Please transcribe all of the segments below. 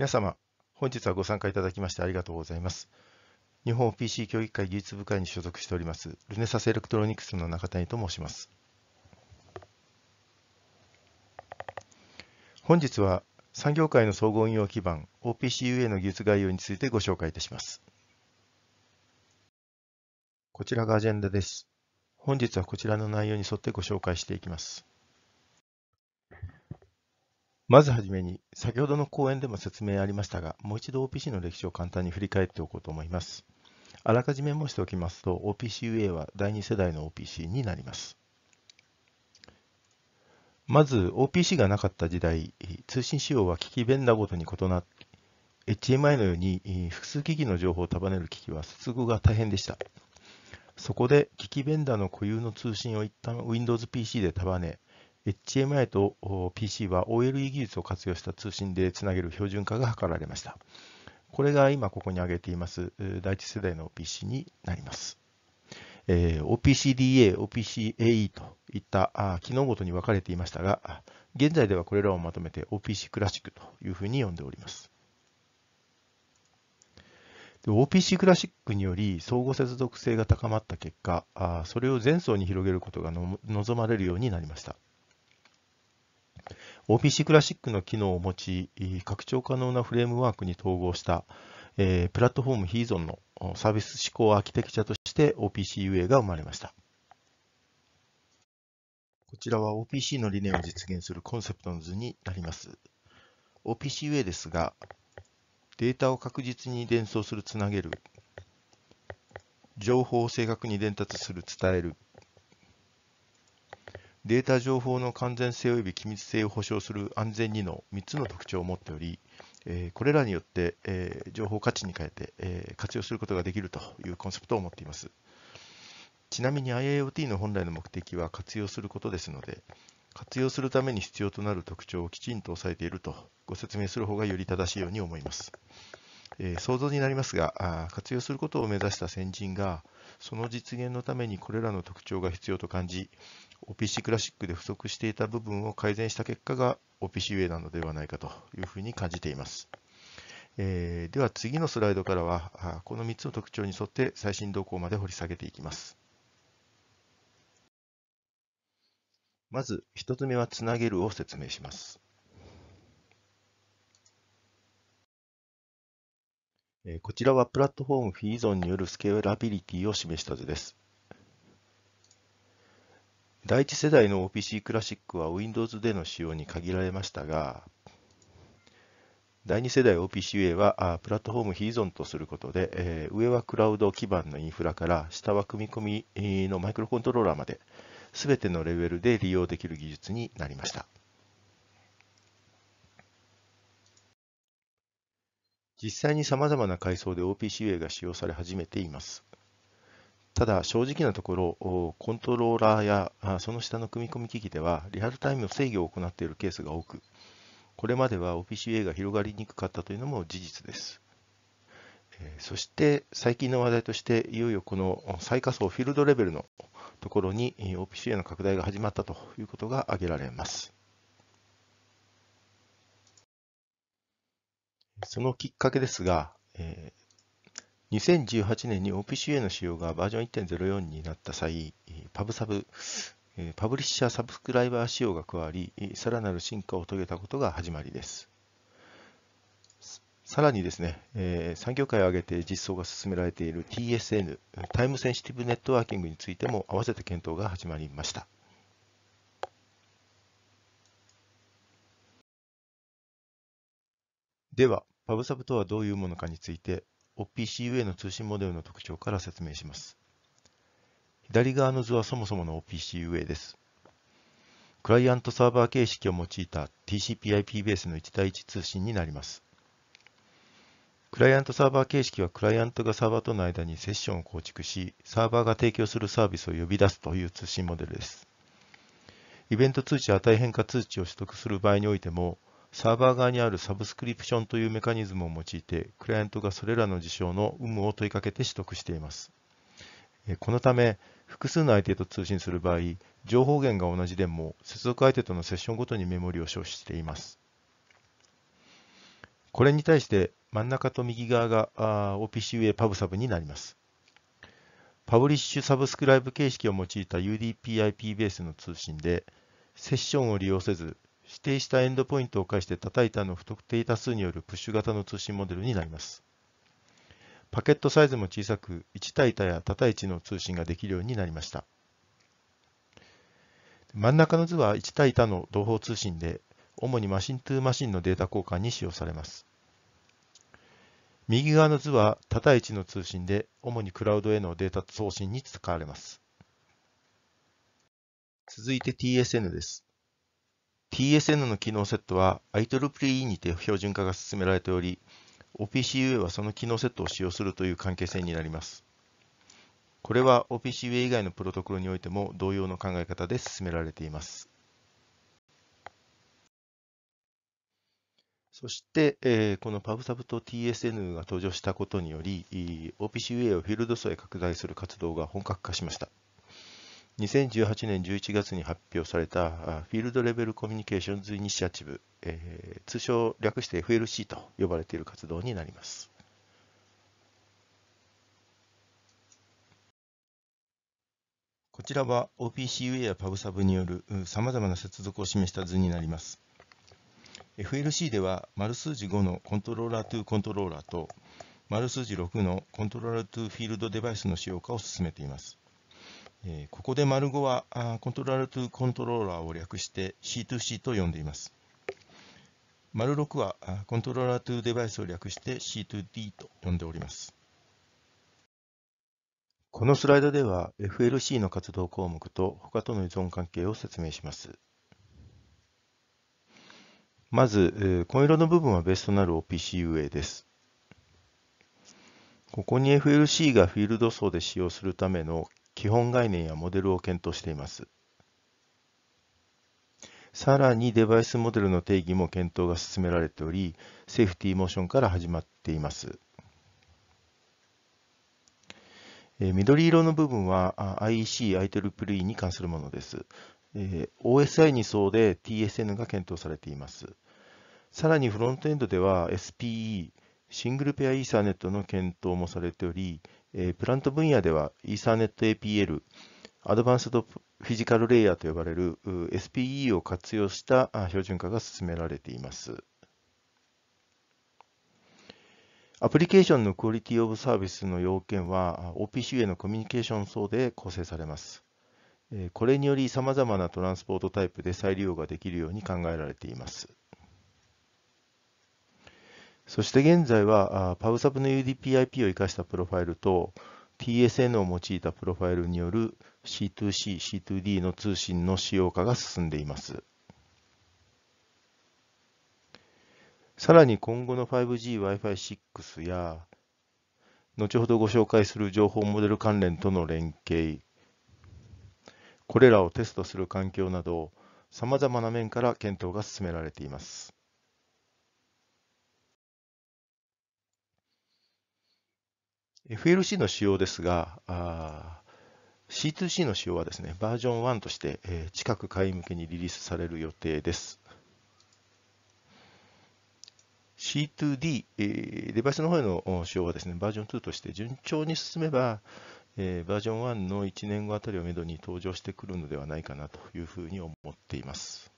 皆様、本日はご参加いただきましてありがとうございます。日本 PC 協議会技術部会に所属しております、ルネサスエレクトロニクスの中谷と申します。本日は産業界の総合運用基盤 OPCUA の技術概要についてご紹介いたします。こちらがアジェンダです。本日はこちらの内容に沿ってご紹介していきます。まずはじめに、先ほどの講演でも説明ありましたが、もう一度 OPC の歴史を簡単に振り返っておこうと思います。あらかじめ申しておきますと、OPCUA は第2世代の OPC になります。まず、OPC がなかった時代、通信仕様は機器ベダーごとに異なって、HMI のように複数機器の情報を束ねる機器は接合が大変でした。そこで、機器ベンダーの固有の通信を一旦 Windows PC で束ね、HMI と PC は OLE 技術を活用した通信でつなげる標準化が図られました。これが今ここに挙げています第一世代の PC になります。え OPCDA、OPCAE といったあ機能ごとに分かれていましたが、現在ではこれらをまとめて OPC クラシックというふうに呼んでおります。OPC クラシックにより相互接続性が高まった結果、あそれを全層に広げることが望まれるようになりました。OPC クラシックの機能を持ち、拡張可能なフレームワークに統合した、えー、プラットフォーム h e ゾ o n のサービス指向アーキテクチャとして OPCUA が生まれました。こちらは OPC の理念を実現するコンセプトの図になります。OPCUA ですが、データを確実に伝送する、つなげる、情報を正確に伝達する、伝える、データ情報の完全性及び機密性を保障する安全2の3つの特徴を持っており、えこれらによって、え情報価値に変えて、え活用することができるというコンセプトを持っています。ちなみに IIoT の本来の目的は活用することですので、活用するために必要となる特徴をきちんと押さえているとご説明する方がより正しいように思います。え想像になりますが活用することを目指した先人がその実現のためにこれらの特徴が必要と感じ OPC クラシックで不足していた部分を改善した結果が OPC ウェイなのではないかというふうに感じています。えー、では次のスライドからは、この3つの特徴に沿って最新動向まで掘り下げていきます。まず1つ目はつなげるを説明します。こちらはプラットフォームフィー依存によるスケーラビリティを示した図です。第一世代の OPC クラシックは Windows での使用に限られましたが、第2世代 OPCUA はプラットフォーム非依存とすることで、え上はクラウド基盤のインフラから下は組み込みのマイクロコントローラーまで全てのレベルで利用できる技術になりました。実際に様々な階層で OPCUA が使用され始めています。ただ正直なところ、コントローラーやその下の組み込み機器ではリアルタイムの制御を行っているケースが多く、これまでは OPCA が広がりにくかったというのも事実です。そして最近の話題としていよいよこの最下層フィールドレベルのところに OPCA の拡大が始まったということが挙げられます。そのきっかけですが、2018年に OPC への使用がバージョン1.04になった際、パブサブ、パブリッシャーサブスクライバー仕様が加わり、さらなる進化を遂げたことが始まりです。さらにですね、産業界を挙げて実装が進められている TSN、タイムセンシティブネットワーキングについても合わせて検討が始まりました。では、パブサブとはどういうものかについて OPCUA の通信モデルの特徴から説明します。左側の図はそもそもの OPCUA です。クライアントサーバー形式を用いた TCP/IP ベースの1対1通信になります。クライアントサーバー形式はクライアントがサーバーとの間にセッションを構築し、サーバーが提供するサービスを呼び出すという通信モデルです。イベント通知値変化通知を取得する場合においても、サーバー側にあるサブスクリプションというメカニズムを用いて、クライアントがそれらの事象の有無を問いかけて取得しています。このため、複数の相手と通信する場合、情報源が同じでも、接続相手とのセッションごとにメモリを消費しています。これに対して、真ん中と右側が OPCUA パブサブになります。パブリッシュサブスクライブ形式を用いた UDP-IP ベースの通信で、セッションを利用せず、指定したエンドポイントを介して叩いたの不特定多数によるプッシュ型の通信モデルになります。パケットサイズも小さく、1対多や多対1の通信ができるようになりました。真ん中の図は1対多の同胞通信で、主にマシントゥマシンのデータ交換に使用されます。右側の図は多対1の通信で、主にクラウドへのデータ送信に使われます。続いて TSN です。TSN の機能セットは IEEE にて標準化が進められており、OPCUA はその機能セットを使用するという関係性になります。これは OPCUA 以外のプロトコルにおいても同様の考え方で進められています。そして、この PubSub と TSN が登場したことにより、OPCUA をフィールド層へ拡大する活動が本格化しました。2018年11月に発表されたフィールドレベルコミュニケーションズイニシアチブ、えー、通称略して FLC と呼ばれている活動になります。こちらは OPCU や PubSub によるさまざまな接続を示した図になります。FLC では丸数字5のコントローラー2コントローラーと丸数字6のコントローラー2フィールドデバイスの使用化を進めています。えここで丸5はあコントローラー2コントローラーを略して C2C と呼んでいます。丸6はあコントローラー2デバイスを略して C2D と呼んでおります。このスライドでは FLC の活動項目と他との依存関係を説明します。まず、え紺色の部分はベースとなる OPCUA です。ここに FLC がフィールド層で使用するための基本概念やモデルを検討しています。さらにデバイスモデルの定義も検討が進められており、セーフティーモーションから始まっています。え緑色の部分は IEC、IEEE に関するものです。え OSI にそうで TSN が検討されています。さらにフロントエンドでは SPE、シングルペアイーサーネットの検討もされており、えプラント分野では、イーサーネット APL、アドバンスドフィジカルレイヤーと呼ばれる SPE を活用した標準化が進められています。アプリケーションのクオリティオブサービスの要件は OPC へのコミュニケーション層で構成されます。これにより様々なトランスポートタイプで再利用ができるように考えられています。そして現在は PubSub の UDPIP を生かしたプロファイルと TSN を用いたプロファイルによる C2C、C2D の通信の使用化が進んでいます。さらに今後の 5GWiFi6 や後ほどご紹介する情報モデル関連との連携これらをテストする環境などさまざまな面から検討が進められています。FLC の仕様ですが、C2C の仕様はですね、バージョン1として、え近く買い向けにリリースされる予定です。C2D、えデバイスの方への仕様はですね、バージョン2として順調に進めば、えバージョン1の1年後あたりをめどに登場してくるのではないかなというふうに思っています。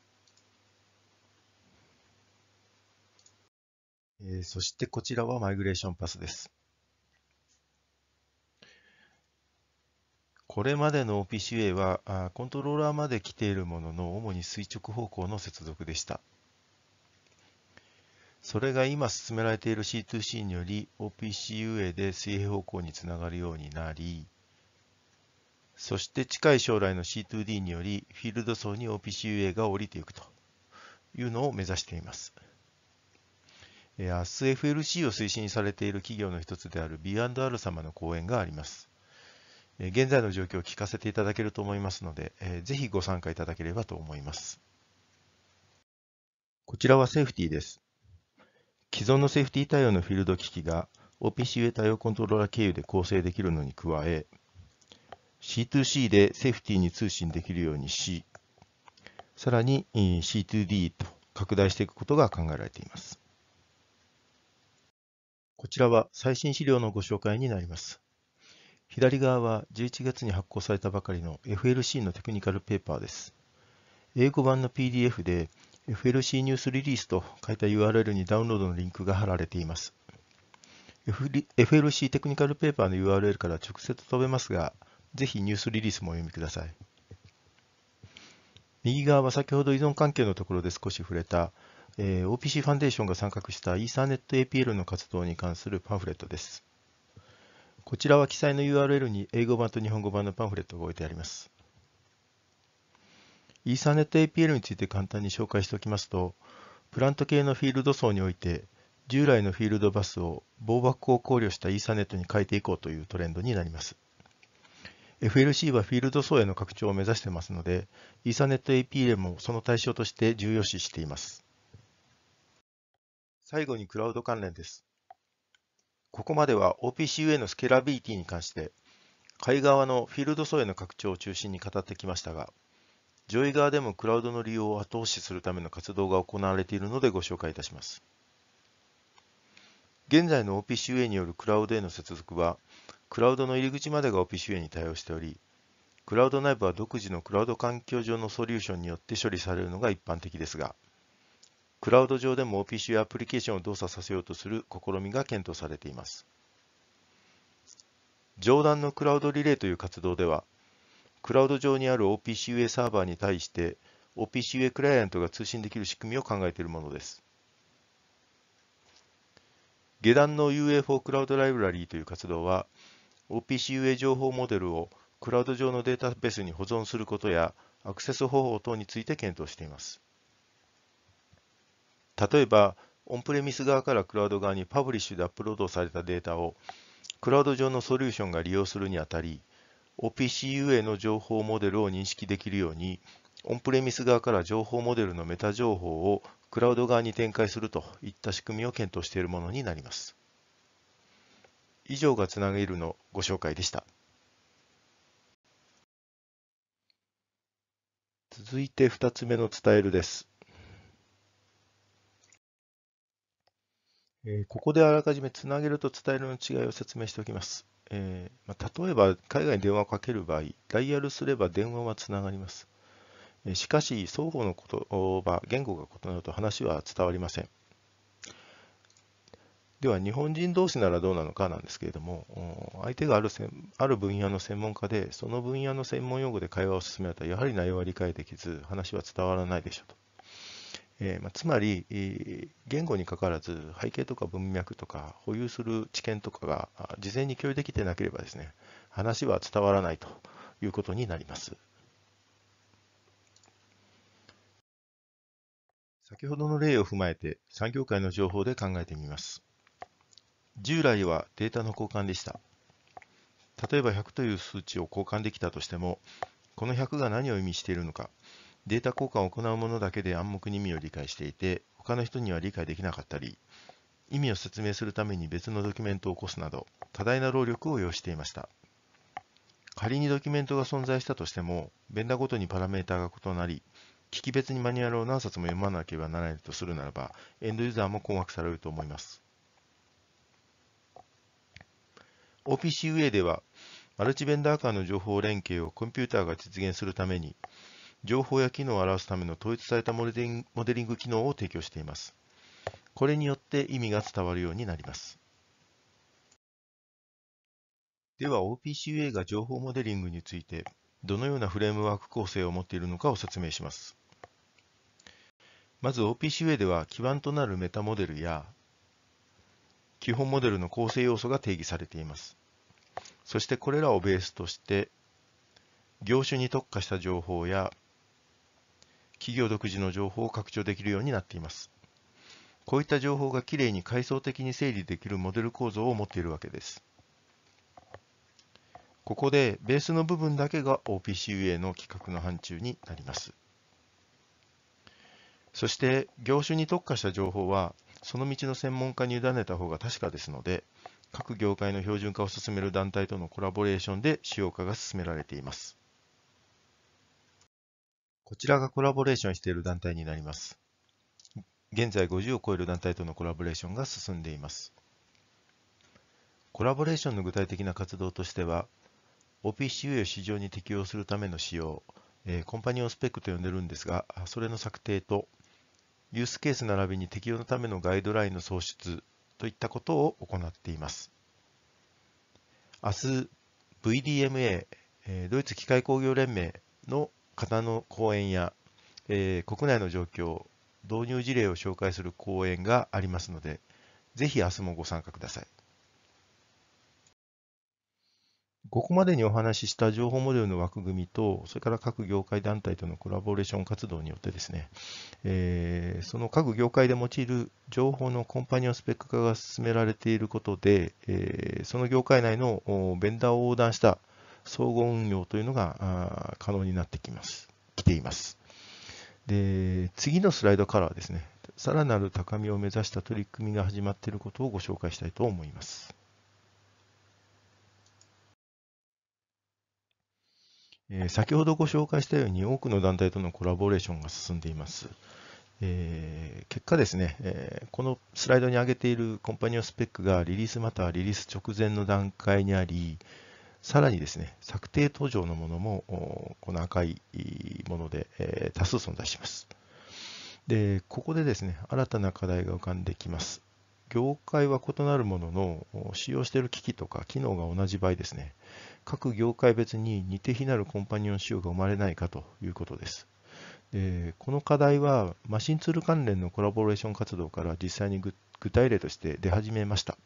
えそしてこちらはマイグレーションパスです。これまでの OPCA はコントローラーまで来ているものの主に垂直方向の接続でした。それが今進められている C2C により OPCUA で水平方向につながるようになり、そして近い将来の C2D によりフィールド層に OPCUA が降りていくというのを目指しています。明日 FLC を推進されている企業の一つである B&R 様の講演があります。現在の状況を聞かせていただけると思いますので、ぜひご参加いただければと思います。こちらはセーフティーです。既存のセーフティー対応のフィールド機器が o p c ェイ対応コントローラー経由で構成できるのに加え、C2C でセーフティーに通信できるようにし、さらに C2D と拡大していくことが考えられています。こちらは最新資料のご紹介になります。左側は11月に発行されたばかりの FLC のテクニカルペーパーです。英語版の PDF で FLC ニュースリリースと書いた URL にダウンロードのリンクが貼られています。FLC テクニカルペーパーの URL から直接飛べますが、ぜひニュースリリースもお読みください。右側は先ほど依存関係のところで少し触れた、えー、OPC ファンデーションが参画したイーサーネット APL の活動に関するパンフレットです。こちらは記載の URL に英語版と日本語版のパンフレットが置いてあります。イーサネット APL について簡単に紹介しておきますと、プラント系のフィールド層において、従来のフィールドバスを防爆を考慮したイーサネットに変えていこうというトレンドになります。FLC はフィールド層への拡張を目指してますので、イーサネット APL もその対象として重要視しています。最後にクラウド関連です。ここまでは OPCU へのスケーラビリティに関して、海側のフィールド層への拡張を中心に語ってきましたが、上位側でもクラウドの利用を後押しするための活動が行われているのでご紹介いたします。現在の OPCUA によるクラウドへの接続は、クラウドの入り口までが OPCUA に対応しており、クラウド内部は独自のクラウド環境上のソリューションによって処理されるのが一般的ですが、クラウド上でも PC アプリケーションを動作させようとする試みが検討されています。上段のクラウドリレーという活動では、クラウド上にある OPCUA サーバーに対して OPCUA クライアントが通信できる仕組みを考えているものです。下段の UA4 クラウドライブラリーという活動は、OPCUA 情報モデルをクラウド上のデータベースに保存することやアクセス方法等について検討しています。例えば、オンプレミス側からクラウド側にパブリッシュでアップロードされたデータを、クラウド上のソリューションが利用するにあたり、o p c u への情報モデルを認識できるように、オンプレミス側から情報モデルのメタ情報をクラウド側に展開するといった仕組みを検討しているものになります。以上がつなげるのご紹介でした。続いて2つ目の伝えるです。えここであらかじめつなげると伝えるの違いを説明しておきます。えま例えば、海外に電話をかける場合、ダイヤルすれば電話はつながります。えしかし、双方の言葉、言語が異なると話は伝わりません。では、日本人同士ならどうなのかなんですけれども、相手があるせある分野の専門家で、その分野の専門用語で会話を進められたら、やはり内容は理解できず、話は伝わらないでしょうと。えー、まあ、つまり、えー、言語にかかわらず背景とか文脈とか保有する知見とかが事前に共有できてなければですね話は伝わらないということになります。先ほどの例を踏まえて産業界の情報で考えてみます。従来はデータの交換でした。例えば100という数値を交換できたとしても、この100が何を意味しているのか、データ交換を行う者だけで暗黙に意味を理解していて、他の人には理解できなかったり、意味を説明するために別のドキュメントを起こすなど、多大な労力を要していました。仮にドキュメントが存在したとしても、ベンダーごとにパラメータが異なり、機器別にマニュアルを何冊も読まなければならないとするならば、エンドユーザーも困惑されると思います。OPCUA では、マルチベンダー間の情報連携をコンピューターが実現するために、情報や機能を表すための統一されたモデリングモデリング機能を提供しています。これによって意味が伝わるようになります。では OPCUA が情報モデリングについてどのようなフレームワーク構成を持っているのかを説明します。まず OPCUA では基盤となるメタモデルや基本モデルの構成要素が定義されています。そしてこれらをベースとして業種に特化した情報や企業独自の情報を拡張できるようになっています。こういった情報がきれいに階層的に整理できるモデル構造を持っているわけです。ここでベースの部分だけが OPCUA の規格の範疇になります。そして業種に特化した情報はその道の専門家に委ねた方が確かですので各業界の標準化を進める団体とのコラボレーションで使用化が進められています。こちらがコラボレーションしている団体になります。現在50を超える団体とのコラボレーションが進んでいます。コラボレーションの具体的な活動としては、OPCU を市場に適用するための使用、えコンパニオンスペックと呼んでるんですが、それの策定と、ユースケース並びに適用のためのガイドラインの創出といったことを行っています。明日、VDMA、ドイツ機械工業連盟の方の講演や、えー、国内の状況、導入事例を紹介する講演がありますので、ぜひ明日もご参加ください。ここまでにお話しした情報モデルの枠組みと、それから各業界団体とのコラボレーション活動によってですね、えー、その各業界で用いる情報のコンパニオンスペック化が進められていることで、えー、その業界内のベンダーを横断した総合運用というのが可能になってきます。来ています。で、次のスライドからはですね、さらなる高みを目指した取り組みが始まっていることをご紹介したいと思います。え先ほどご紹介したように多くの団体とのコラボレーションが進んでいます。えー、結果ですね、えー、このスライドに挙げているコンパニオンスペックがリリースまたはリリース直前の段階にあり、さらにですね、策定途上のものも、この赤いもので、え多数存在します。で、ここでですね、新たな課題が浮かんできます。業界は異なるものの使用している機器とか機能が同じ場合ですね、各業界別に似て非なるコンパニオン仕様が生まれないかということです。でこの課題はマシンツール関連のコラボレーション活動から実際に具体例として出始めました。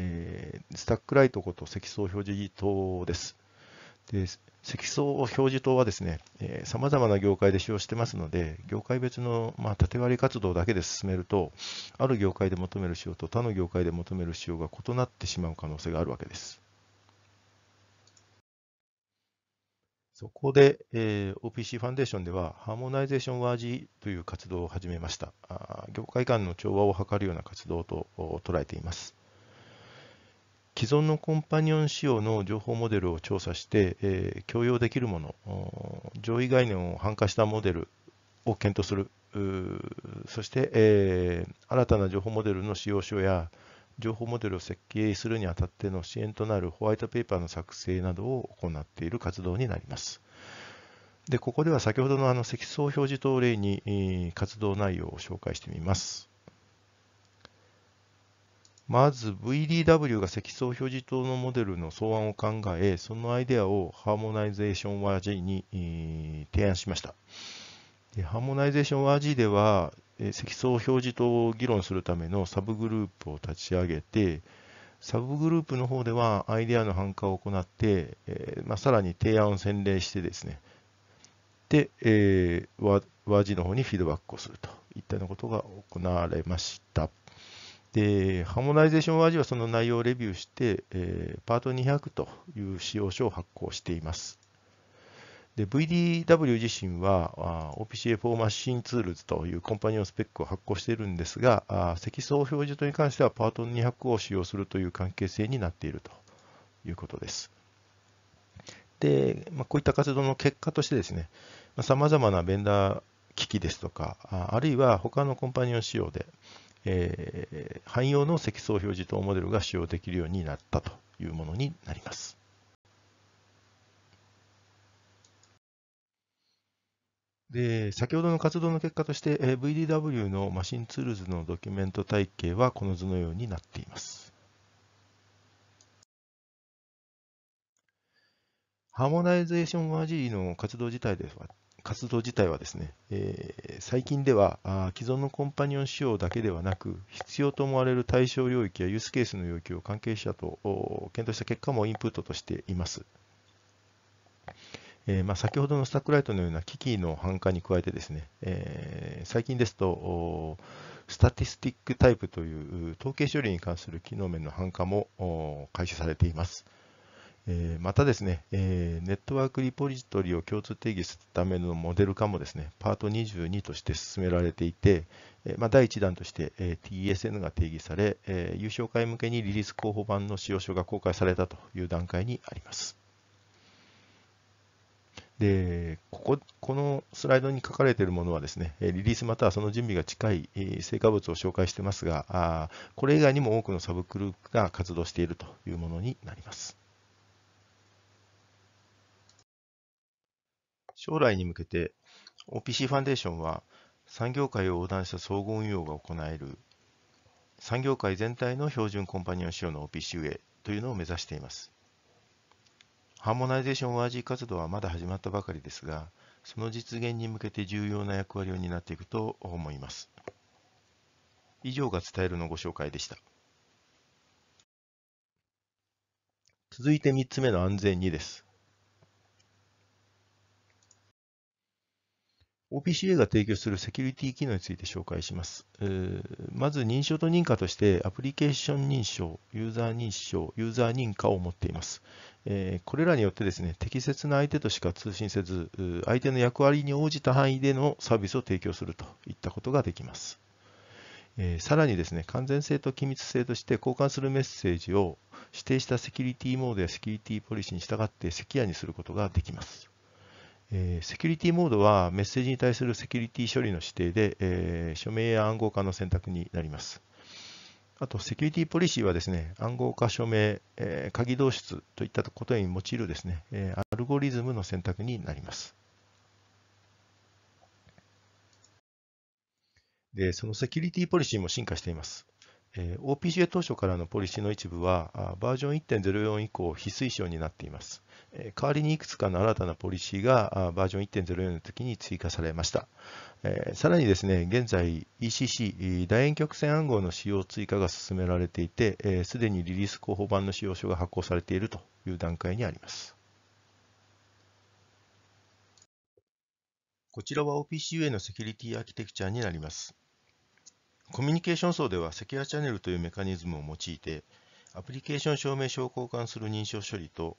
えー、スタックライトこと積層表示灯です。で積層表示灯はですね、さまざまな業界で使用してますので、業界別の、まあ、縦割り活動だけで進めると、ある業界で求める仕様と他の業界で求める仕様が異なってしまう可能性があるわけです。そこで、えー、OPC ファンデーションでは、ハーモナイゼーションワージという活動を始めました。あ業界間の調和を図るような活動と捉えています。既存のコンパニオン仕様の情報モデルを調査して、えー、共用できるもの、上位概念を反化したモデルを検討する、そして、えー、新たな情報モデルの使用書や情報モデルを設計するにあたっての支援となるホワイトペーパーの作成などを行っている活動になります。でここでは先ほどのあの積層表示等例に活動内容を紹介してみます。まず VDW が積層表示灯のモデルの草案を考え、そのアイデアをハーモナイゼーション YG に提案しました。でハーモナイゼーション YG では、積層表示灯を議論するためのサブグループを立ち上げて、サブグループの方ではアイデアの反価を行って、えまあ、さらに提案を洗練してですね、で、えー、ワージの方にフィードバックをするといったようなことが行われました。で、ハーモナイゼーションワージはその内容をレビューして、えー、パート200という使用書を発行しています。VDW 自身は OPCA4 マシンツールズというコンパニオンスペックを発行しているんですが、積層表示とに関してはパート200を使用するという関係性になっているということです。で、まあ、こういった活動の結果としてですね、さまざまなベンダー機器ですとか、あるいは他のコンパニオン仕様で、えー、汎用の積層表示等モデルが使用できるようになったというものになります。で先ほどの活動の結果として VDW のマシンツールズのドキュメント体系はこの図のようになっています。ハーモナイゼーションジ g の活動自体では活動自体はですね、えー、最近ではあ既存のコンパニオン仕様だけではなく、必要と思われる対象領域やユースケースの要求を関係者と検討した結果もインプットとしています。えー、まあ、先ほどのスタックライトのような機器の繁華に加えてですね、えー、最近ですと、スタティスティックタイプという統計処理に関する機能面の繁華も開始されています。えまたですね、えネットワークリポジトリを共通定義するためのモデル化もですね、パート22として進められていて、えま第1弾として、え TSN が定義され、え優勝会向けにリリース候補版の使用書が公開されたという段階にあります。でこここのスライドに書かれているものはですね、リリースまたはその準備が近い成果物を紹介してますが、これ以外にも多くのサブグループが活動しているというものになります。将来に向けて OPC ファンデーションは産業界を横断した総合運用が行える産業界全体の標準コンパニオン仕様の OPC 上というのを目指しています。ハーモナイゼーション ORG 活動はまだ始まったばかりですが、その実現に向けて重要な役割を担っていくと思います。以上が伝えるのご紹介でした。続いて3つ目の安全2です。OPCA が提供するセキュリティ機能について紹介します。えまず認証と認可としてアプリケーション認証、ユーザー認証、ユーザー認可を持っています。えこれらによってですね、適切な相手としか通信せず、相手の役割に応じた範囲でのサービスを提供するといったことができます。えさらにですね、完全性と機密性として交換するメッセージを指定したセキュリティモードやセキュリティポリシーに従ってセキュアにすることができます。えセキュリティモードはメッセージに対するセキュリティ処理の指定で、えー、署名や暗号化の選択になります。あと、セキュリティポリシーはですね、暗号化署名、えー、鍵導出といったことに用いるですね、えアルゴリズムの選択になります。で、そのセキュリティポリシーも進化しています。OPGA 当初からのポリシーの一部はバージョン1.04以降非推奨になっています。代わりにいくつかの新たなポリシーがバージョン1.04の時に追加されました。さらにですね、現在 ECC、楕円曲線暗号の使用追加が進められていて、すでにリリース広報版の使用書が発行されているという段階にあります。こちらは OPCU へのセキュリティアーキテクチャになります。コミュニケーション層ではセキュアチャンネルというメカニズムを用いて、アプリケーション証明書を交換する認証処理と、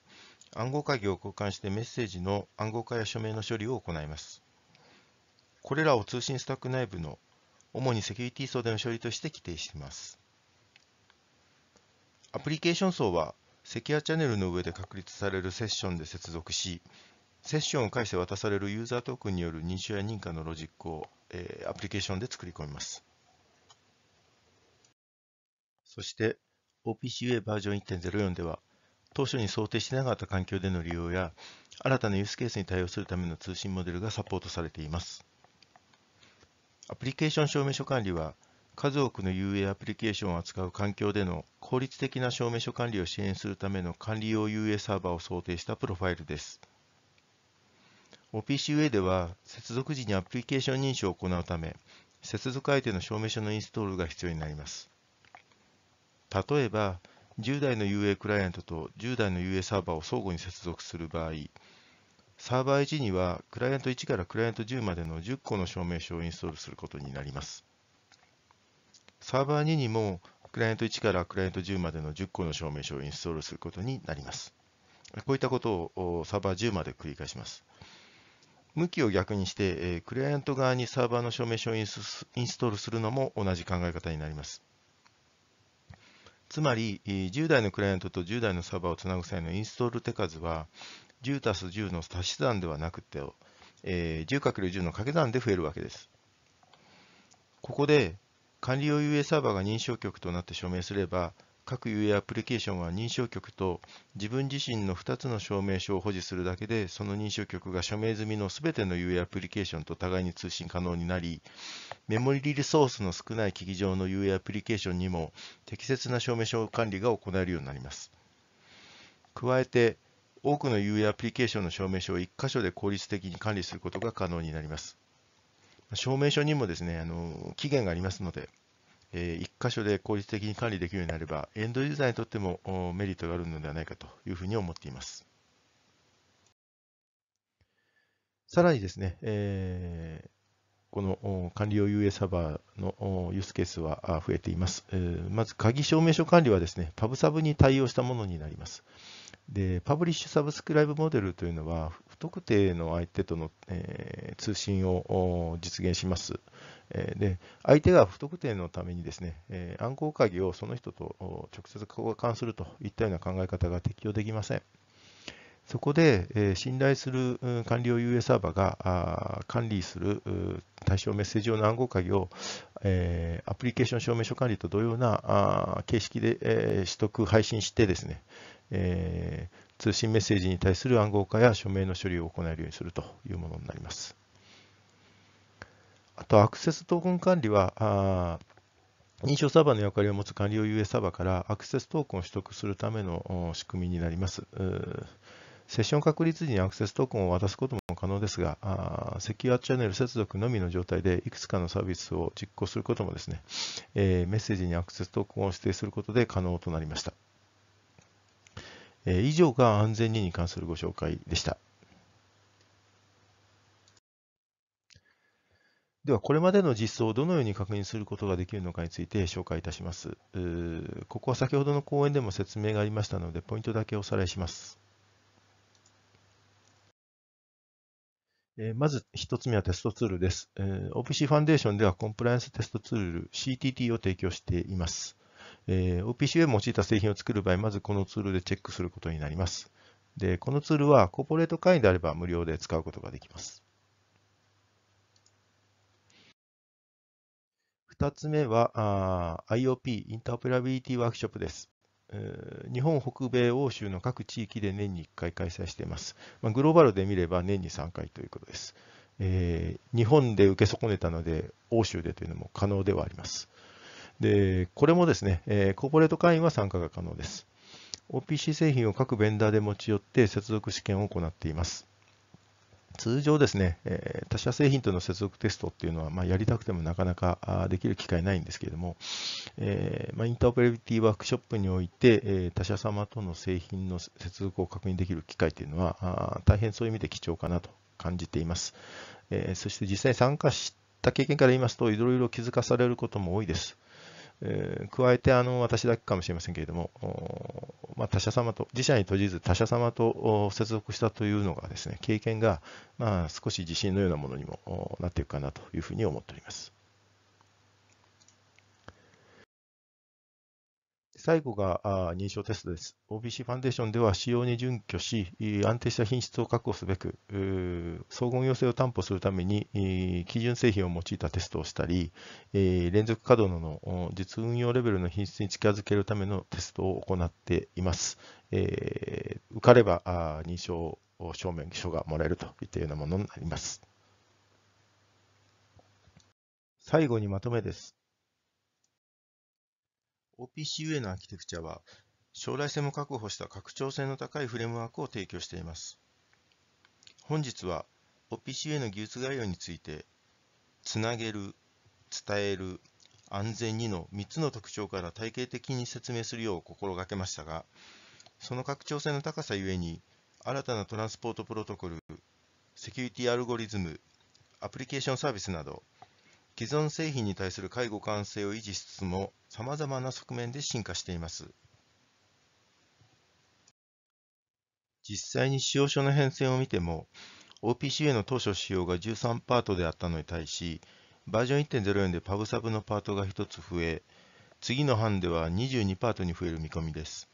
暗号鍵を交換してメッセージの暗号化や署名の処理を行います。これらを通信スタック内部の主にセキュリティ層での処理として規定しています。アプリケーション層は、セキュアチャンネルの上で確立されるセッションで接続し、セッションを介して渡されるユーザートークンによる認証や認可のロジックを、えー、アプリケーションで作り込みます。そして OPCUA バージョン1.04では、当初に想定しなかった環境での利用や、新たなユースケースに対応するための通信モデルがサポートされています。アプリケーション証明書管理は、数多くの UA アプリケーションを扱う環境での効率的な証明書管理を支援するための管理用 UA サーバーを想定したプロファイルです。OPCUA では、接続時にアプリケーション認証を行うため、接続相手の証明書のインストールが必要になります。例えば、10台の UA クライアントと10台の UA サーバーを相互に接続する場合、サーバー1にはクライアント1からクライアント10までの10個の証明書をインストールすることになります。サーバー2にもクライアント1からクライアント10までの10個の証明書をインストールすることになります。こういったことをサーバー10まで繰り返します。向きを逆にして、クライアント側にサーバーの証明書をインストールするのも同じ考え方になります。つまり、10代のクライアントと10代のサーバーをつなぐ際のインストール手数は、10たす10の足し算ではなくて、え 10×10 の掛け算で増えるわけです。ここで、管理用 UA サーバーが認証局となって署名すれば、各 UI アプリケーションは認証局と自分自身の2つの証明書を保持するだけで、その認証局が署名済みの全ての UI アプリケーションと互いに通信可能になり、メモリリソースの少ない機器上の UI アプリケーションにも適切な証明書管理が行えるようになります。加えて、多くの UI アプリケーションの証明書を1箇所で効率的に管理することが可能になります。証明書にもですね、あの期限がありますので、え1箇所で効率的に管理できるようになれば、エンドユーザーにとってもメリットがあるのではないかというふうに思っています。さらにですね、えこの管理用 UA サーバーのユースケースは増えています。まず、鍵証明書管理はですね、パブサブに対応したものになります。で、パブリッシュサブスクライブモデルというのは、不特定の相手との、え通信を実現します。えで相手が不特定のためにですね、え暗号鍵をその人と直接交換するといったような考え方が適用できません。そこで、え信頼する管理用 UA サーバーが管理する対象メッセージ用の暗号鍵を、えアプリケーション証明書管理と同様な形式で、え取得、配信してですね、え通信メッセージに対する暗号化や署名の処理を行えるようにするというものになります。あと、アクセストークン管理は、認証サーバーの役割を持つ管理用 US サーバーからアクセストークンを取得するための仕組みになります。セッション確率時にアクセストークンを渡すことも可能ですが、セキュアチャンネル接続のみの状態でいくつかのサービスを実行することもですね、えメッセージにアクセストークンを指定することで可能となりました。え以上が安全にに関するご紹介でした。では、これまでの実装をどのように確認することができるのかについて紹介いたします。ここは先ほどの講演でも説明がありましたので、ポイントだけおさらいします。まず1つ目はテストツールです。OPC ファンデーションではコンプライアンステストツール CTT を提供しています。OPC を用いた製品を作る場合、まずこのツールでチェックすることになります。で、このツールはコーポレート会員であれば無料で使うことができます。2つ目は IOP、インタープラビリティワークショップです。日本、北米、欧州の各地域で年に1回開催しています。グローバルで見れば年に3回ということです。日本で受け損ねたので、欧州でというのも可能ではあります。でこれもですね、コーポレート会員は参加が可能です。OPC 製品を各ベンダーで持ち寄って接続試験を行っています。通常ですね、え他社製品との接続テストっていうのは、まあ、やりたくてもなかなかできる機会ないんですけれども、えまあ、インターオペレビリティワークショップにおいて、え他社様との製品の接続を確認できる機会というのは、大変そういう意味で貴重かなと感じています。えそして実際に参加した経験から言いますと、いろいろ気づかされることも多いです。え加えてあの私だけかもしれませんけれども、まあ、他者様と自社に閉じず他者様と接続したというのがですね経験が、まあ、少し自信のようなものにもなっていくかなというふうに思っております。最後が認証テストです。OBC ファンデーションでは使用に準拠し、安定した品質を確保すべく、総合要請を担保するために、基準製品を用いたテストをしたり、連続稼働の実運用レベルの品質に近づけるためのテストを行っています。受かれば認証証明書がもらえるといったようなものになります。最後にまとめです。OPCUA のアーキテクチャは、将来性も確保した拡張性の高いフレームワークを提供しています。本日は OPCUA の技術概要について、つなげる、伝える、安全にの3つの特徴から体系的に説明するよう心がけましたが、その拡張性の高さゆえに、新たなトランスポートプロトコル、セキュリティアルゴリズム、アプリケーションサービスなど、既存製品に対する介護完成を維持しつつも、さまざまな側面で進化しています。実際に使用書の変遷を見ても、OPCA の当初使用が13パートであったのに対し、バージョン1.04でパブサブのパートが1つ増え、次の版では22パートに増える見込みです。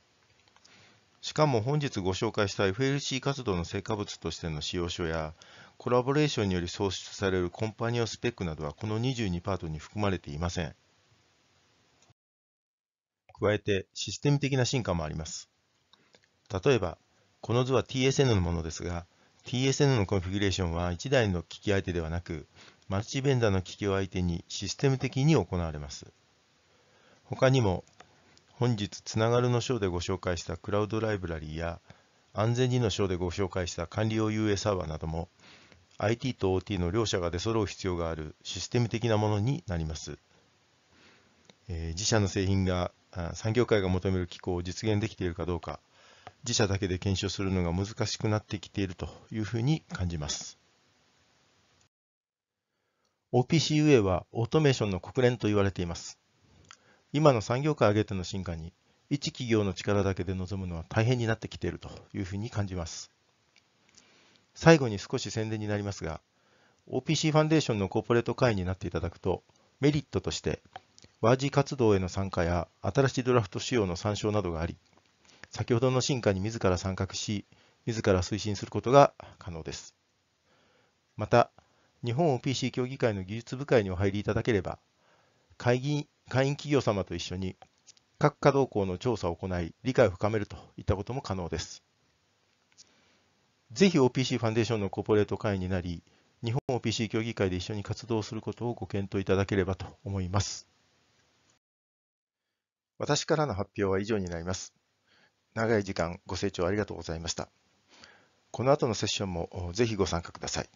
しかも本日ご紹介した FLC 活動の成果物としての使用書や、コラボレーションにより創出されるコンパニオンスペックなどはこの22パートに含まれていません。加えてシステム的な進化もあります。例えば、この図は TSN のものですが、TSN のコンフィギュレーションは1台の機器相手ではなく、マルチベンダーの機器を相手にシステム的に行われます。他にも本日つながるの章でご紹介したクラウドライブラリーや安全にの章でご紹介した管理用 UA サーバーなども IT と OT の両者が出揃う必要があるシステム的なものになります。えー、自社の製品が産業界が求める機構を実現できているかどうか自社だけで検証するのが難しくなってきているというふうに感じます。OPCUA はオートメーションの国連と言われています。今の産業界挙げての進化に、一企業の力だけで臨むのは大変になってきているというふうに感じます。最後に少し宣伝になりますが、OPC ファンデーションのコーポレート会員になっていただくと、メリットとして、ワージー活動への参加や新しいドラフト仕様の参照などがあり、先ほどの進化に自ら参画し、自ら推進することが可能です。また、日本 OPC 協議会の技術部会にお入りいただければ、会議会員企業様と一緒に各稼働校の調査を行い理解を深めるといったことも可能です。ぜひ OPC ファンデーションのコーポレート会員になり、日本 OPC 協議会で一緒に活動することをご検討いただければと思います。私からの発表は以上になります。長い時間ご清聴ありがとうございました。この後のセッションもぜひご参加ください。